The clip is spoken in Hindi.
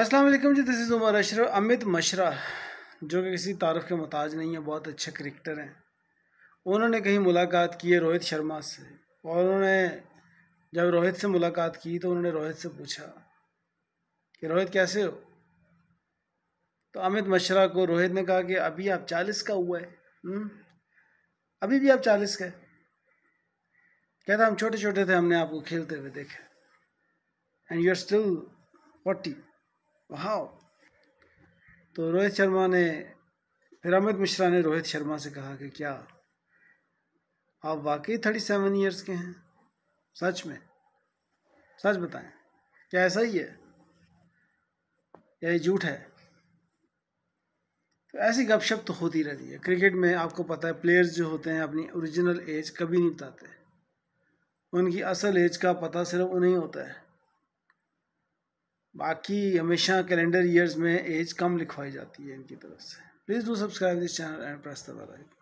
अस्सलाम वालेकुम जी दिस इज़ उमर अशरफ अमित मशरा जो कि किसी तारफ़ के मोहताज नहीं है बहुत अच्छे क्रिकेटर हैं उन्होंने कहीं मुलाकात की है रोहित शर्मा से और उन्होंने जब रोहित से मुलाकात की तो उन्होंने रोहित से पूछा कि रोहित कैसे हो तो अमित मशरा को रोहित ने कहा कि अभी आप चालीस का हुआ है हम्म, अभी भी आप चालीस का है कहता हम छोटे छोटे थे हमने आपको खेलते हुए देखा and you are still forty वहाँ तो रोहित शर्मा ने फिर अमित मिश्रा ने रोहित शर्मा से कहा कि क्या आप वाकई थर्टी सेवन ईयर्स के हैं सच में सच बताएं क्या ऐसा ही है या ये झूठ है तो ऐसी गपशप तो होती रहती है क्रिकेट में आपको पता है प्लेयर्स जो होते हैं अपनी ओरिजिनल एज कभी नहीं बताते उनकी असल एज का पता सिर्फ उन्हें होता है बाकी हमेशा कैलेंडर ईयर्स में एज कम लिखवाई जाती है इनकी तरफ से please do subscribe this channel and press the bell icon